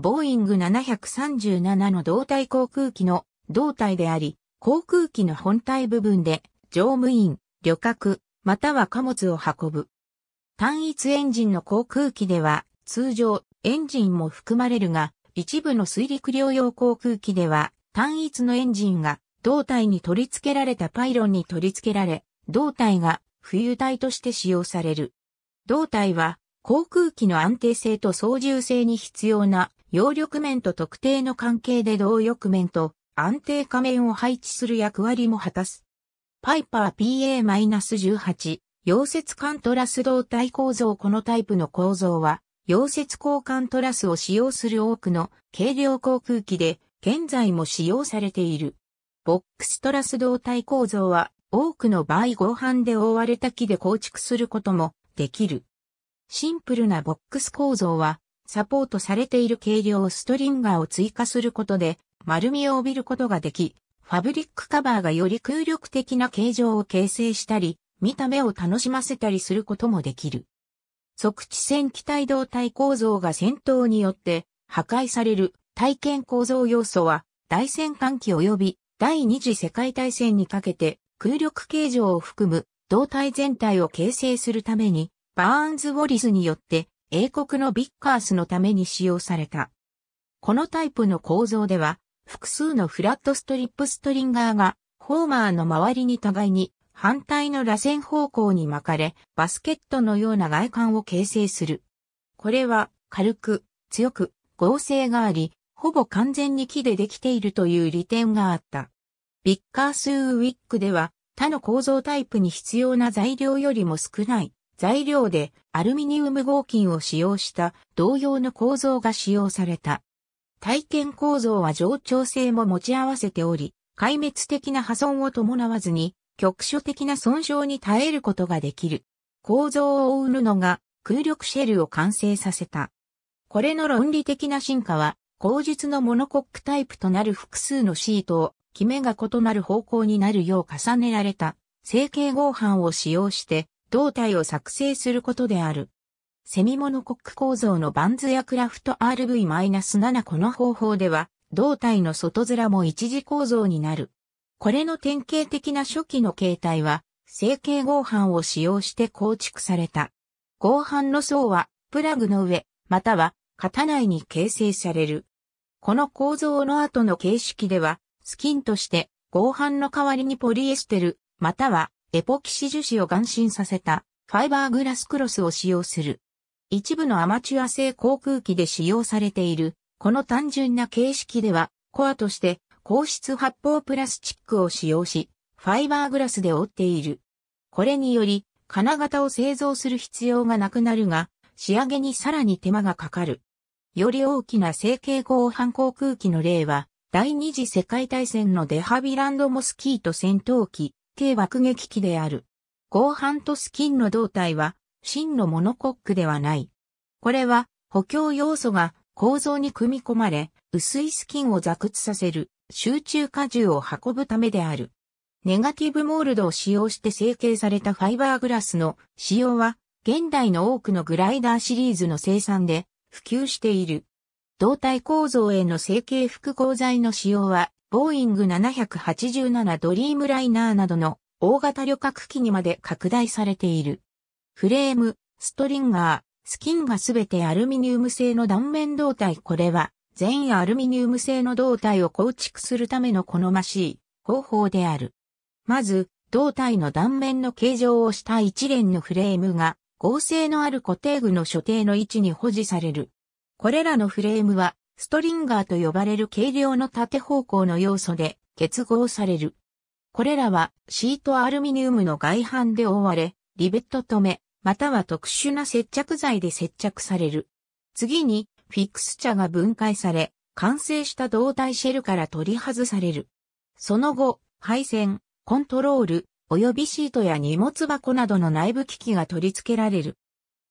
ボーイング737の胴体航空機の胴体であり、航空機の本体部分で乗務員、旅客、または貨物を運ぶ。単一エンジンの航空機では通常エンジンも含まれるが、一部の水陸両用航空機では単一のエンジンが胴体に取り付けられたパイロンに取り付けられ、胴体が浮遊体として使用される。胴体は航空機の安定性と操縦性に必要な揚力面と特定の関係で動力面と安定仮面を配置する役割も果たす。パイパー PA-18、溶接管トラス動体構造このタイプの構造は、溶接交換トラスを使用する多くの軽量航空機で、現在も使用されている。ボックストラス動体構造は、多くの場合合板で覆われた木で構築することもできる。シンプルなボックス構造は、サポートされている軽量ストリンガーを追加することで丸みを帯びることができ、ファブリックカバーがより空力的な形状を形成したり、見た目を楽しませたりすることもできる。即地線機体動体構造が戦闘によって破壊される体験構造要素は大戦艦機及び第二次世界大戦にかけて空力形状を含む胴体全体を形成するためにバーンズ・ウォリスによって英国のビッカースのために使用された。このタイプの構造では、複数のフラットストリップストリンガーが、ホーマーの周りに互いに反対の螺旋方向に巻かれ、バスケットのような外観を形成する。これは軽く、強く、合成があり、ほぼ完全に木でできているという利点があった。ビッカースウィックでは他の構造タイプに必要な材料よりも少ない材料でアルミニウム合金を使用した同様の構造が使用された。体験構造は冗長性も持ち合わせており、壊滅的な破損を伴わずに局所的な損傷に耐えることができる。構造を覆う布が空力シェルを完成させた。これの論理的な進化は、後述のモノコックタイプとなる複数のシートを、キメが異なる方向になるよう重ねられた、成形合板を使用して、胴体を作成することである。セミモノコック構造のバンズやクラフト RV-7 この方法では、胴体の外面も一次構造になる。これの典型的な初期の形態は、成形合板を使用して構築された。合板の層は、プラグの上、または、型内に形成される。この構造の後の形式では、スキンとして、合板の代わりにポリエステル、またはエポキシ樹脂を含浸させたファイバーグラスクロスを使用する。一部のアマチュア製航空機で使用されている、この単純な形式では、コアとして硬質発泡プラスチックを使用し、ファイバーグラスで折っている。これにより、金型を製造する必要がなくなるが、仕上げにさらに手間がかかる。より大きな成形後半航空機の例は、第二次世界大戦のデハビランドモスキート戦闘機、形爆撃機である。合ーとスキンの胴体は真のモノコックではない。これは補強要素が構造に組み込まれ、薄いスキンを挫屈させる集中荷重を運ぶためである。ネガティブモールドを使用して成形されたファイバーグラスの使用は現代の多くのグライダーシリーズの生産で普及している。胴体構造への成形複合材の使用はボーイング787ドリームライナーなどの大型旅客機にまで拡大されている。フレーム、ストリンガー、スキンがすべてアルミニウム製の断面胴体。これは全アルミニウム製の胴体を構築するための好ましい方法である。まず、胴体の断面の形状をした一連のフレームが合成のある固定具の所定の位置に保持される。これらのフレームはストリンガーと呼ばれる軽量の縦方向の要素で結合される。これらはシートアルミニウムの外板で覆われ、リベット止め、または特殊な接着剤で接着される。次に、フィックス茶が分解され、完成した胴体シェルから取り外される。その後、配線、コントロール、及びシートや荷物箱などの内部機器が取り付けられる。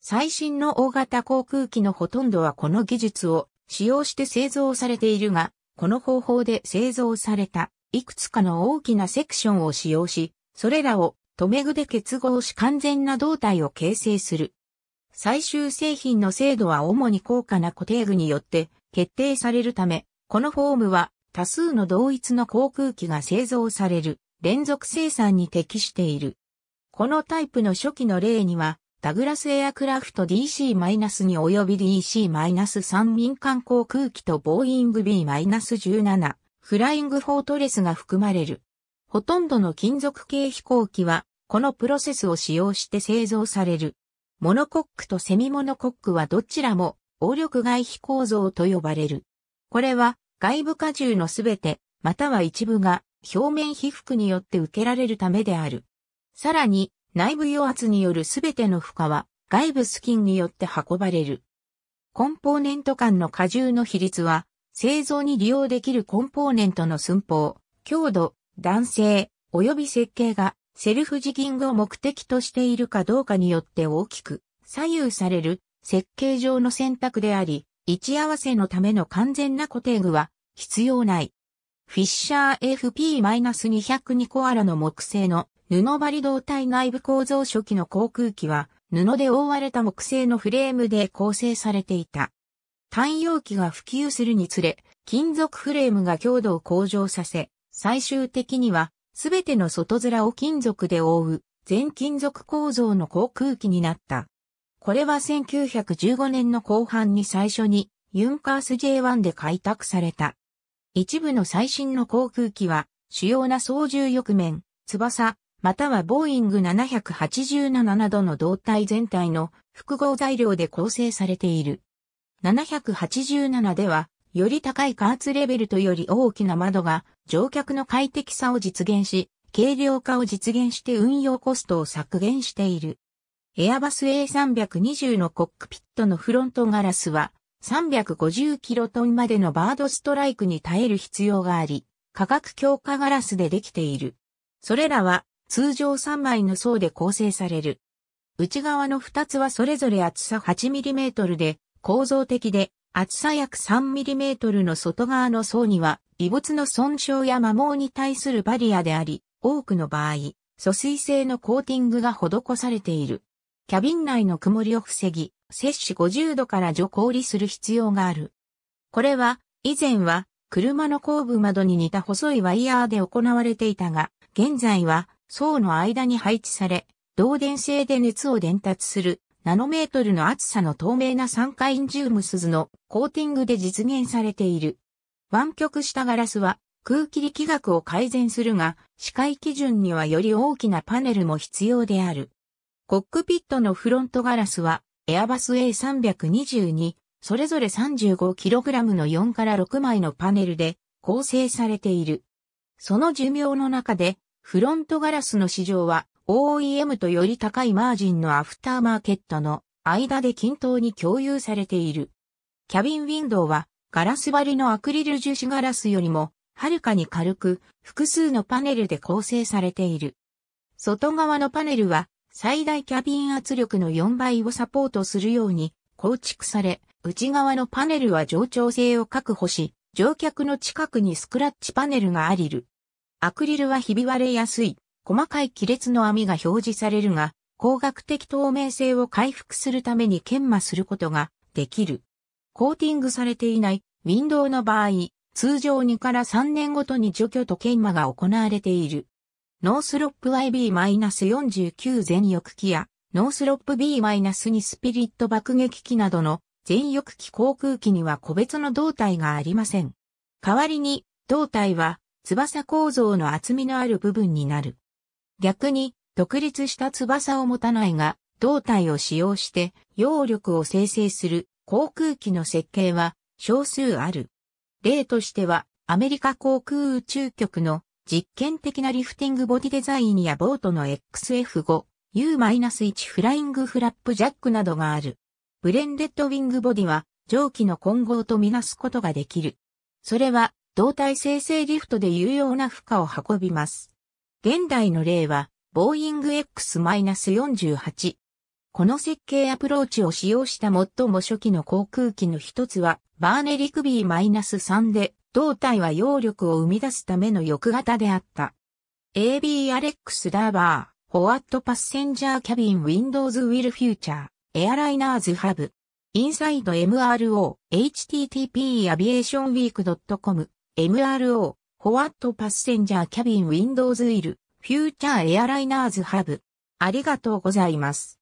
最新の大型航空機のほとんどはこの技術を使用して製造されているが、この方法で製造されたいくつかの大きなセクションを使用し、それらを留め具で結合し完全な胴体を形成する。最終製品の精度は主に高価な固定具によって決定されるため、このフォームは多数の同一の航空機が製造される連続生産に適している。このタイプの初期の例にはダグラスエアクラフト DC-2 及び DC-3 民間航空機とボーイング B-17 フライングフォートレスが含まれる。ほとんどの金属系飛行機はこのプロセスを使用して製造される。モノコックとセミモノコックはどちらも応力外飛構造と呼ばれる。これは外部荷重のすべてまたは一部が表面被覆によって受けられるためである。さらに内部油圧によるすべての負荷は外部スキンによって運ばれる。コンポーネント間の荷重の比率は、製造に利用できるコンポーネントの寸法、強度、弾性、及び設計がセルフジギングを目的としているかどうかによって大きく左右される設計上の選択であり、位置合わせのための完全な固定具は必要ない。フィッシャー FP-202 コアラの木製の布張胴体内部構造初期の航空機は、布で覆われた木製のフレームで構成されていた。太陽機が普及するにつれ、金属フレームが強度を向上させ、最終的には、すべての外面を金属で覆う、全金属構造の航空機になった。これは1915年の後半に最初に、ユンカース J1 で開拓された。一部の最新の航空機は、主要な操縦翼面、翼、またはボーイング787などの胴体全体の複合材料で構成されている。787では、より高い加圧レベルとより大きな窓が乗客の快適さを実現し、軽量化を実現して運用コストを削減している。エアバス A320 のコックピットのフロントガラスは350キロトンまでのバードストライクに耐える必要があり、価格強化ガラスでできている。それらは通常3枚の層で構成される。内側の2つはそれぞれ厚さ 8mm で、構造的で、厚さ約 3mm の外側の層には、異物の損傷や摩耗に対するバリアであり、多くの場合、疎水性のコーティングが施されている。キャビン内の曇りを防ぎ、摂氏50度から除氷する必要がある。これは、以前は、車の後部窓に似た細いワイヤーで行われていたが、現在は、層の間に配置され、導電性で熱を伝達するナノメートルの厚さの透明な酸化インジウム鈴のコーティングで実現されている。湾曲したガラスは空気力学を改善するが、視界基準にはより大きなパネルも必要である。コックピットのフロントガラスは、エアバス A322、それぞれ 35kg の4から6枚のパネルで構成されている。その寿命の中でフロントガラスの市場は OEM とより高いマージンのアフターマーケットの間で均等に共有されている。キャビンウィンドウはガラス張りのアクリル樹脂ガラスよりもはるかに軽く複数のパネルで構成されている。外側のパネルは最大キャビン圧力の4倍をサポートするように構築され、内側のパネルは冗長性を確保し、乗客の近くにスクラッチパネルがありる。アクリルはひび割れやすい、細かい亀裂の網が表示されるが、光学的透明性を回復するために研磨することができる。コーティングされていないウィンドウの場合、通常2から3年ごとに除去と研磨が行われている。ノースロップ IB-49 全翼機や、ノースロップ B-2 スピリット爆撃機などの全翼機航空機には個別の胴体がありません。代わりに、胴体は翼構造の厚みのある部分になる。逆に、独立した翼を持たないが、胴体を使用して、揚力を生成する航空機の設計は少数ある。例としては、アメリカ航空宇宙局の実験的なリフティングボディデザインやボートの XF5、U-1 フライングフラップジャックなどがある。ブレンデッドウィングボディは蒸気の混合とみなすことができる。それは動体生成リフトで有用な負荷を運びます。現代の例は、ボーイング X-48。この設計アプローチを使用した最も初期の航空機の一つは、バーネリクビー3で、胴体は揚力を生み出すための翼型であった。AB アレックス・ダーバー、フォワット・パッセンジャー・キャビン・ウィンドウズ・ウィル・フューチャー、エアライナーズ・ハブ、インサイド MRO、http アビエーションウィーク .com、MRO、フォワットパッセンジャーキャビンウィンドウズイル、フューチャーエアライナーズハブ。ありがとうございます。